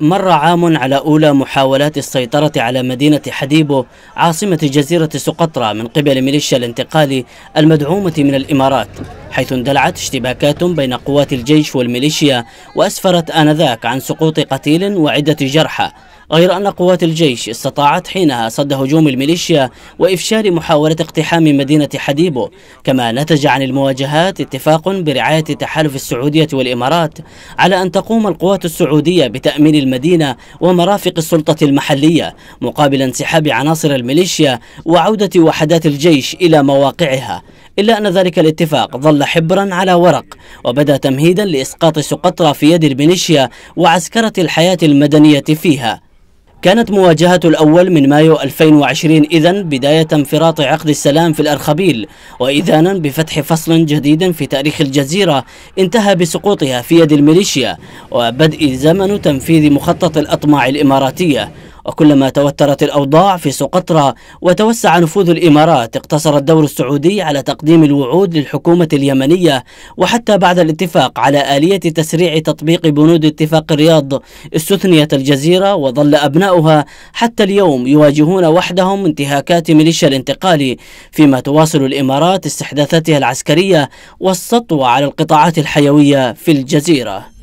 مر عام على أولى محاولات السيطرة على مدينة حديبو عاصمة جزيرة سقطرى من قبل ميليشيا الانتقالي المدعومة من الإمارات حيث اندلعت اشتباكات بين قوات الجيش والميليشيا وأسفرت آنذاك عن سقوط قتيل وعدة جرحى غير أن قوات الجيش استطاعت حينها صد هجوم الميليشيا وإفشال محاولة اقتحام مدينة حديبو كما نتج عن المواجهات اتفاق برعاية تحالف السعودية والإمارات على أن تقوم القوات السعودية بتأمين المدينة ومرافق السلطة المحلية مقابل انسحاب عناصر الميليشيا وعودة وحدات الجيش إلى مواقعها إلا أن ذلك الاتفاق ظل حبرا على ورق وبدا تمهيدا لإسقاط سقطرى في يد الميليشيا وعسكرة الحياة المدنية فيها كانت مواجهة الأول من مايو 2020 إذا بداية انفراط عقد السلام في الأرخبيل وإذانا بفتح فصل جديد في تاريخ الجزيرة انتهى بسقوطها في يد الميليشيا وبدء زمن تنفيذ مخطط الأطماع الإماراتية وكلما توترت الأوضاع في سقطرى وتوسع نفوذ الإمارات اقتصر الدور السعودي على تقديم الوعود للحكومة اليمنية وحتى بعد الاتفاق على آلية تسريع تطبيق بنود اتفاق الرياض استثنيت الجزيرة وظل أبناؤها حتى اليوم يواجهون وحدهم انتهاكات ميليشيا الانتقالي فيما تواصل الإمارات استحداثاتها العسكرية والسطو على القطاعات الحيوية في الجزيرة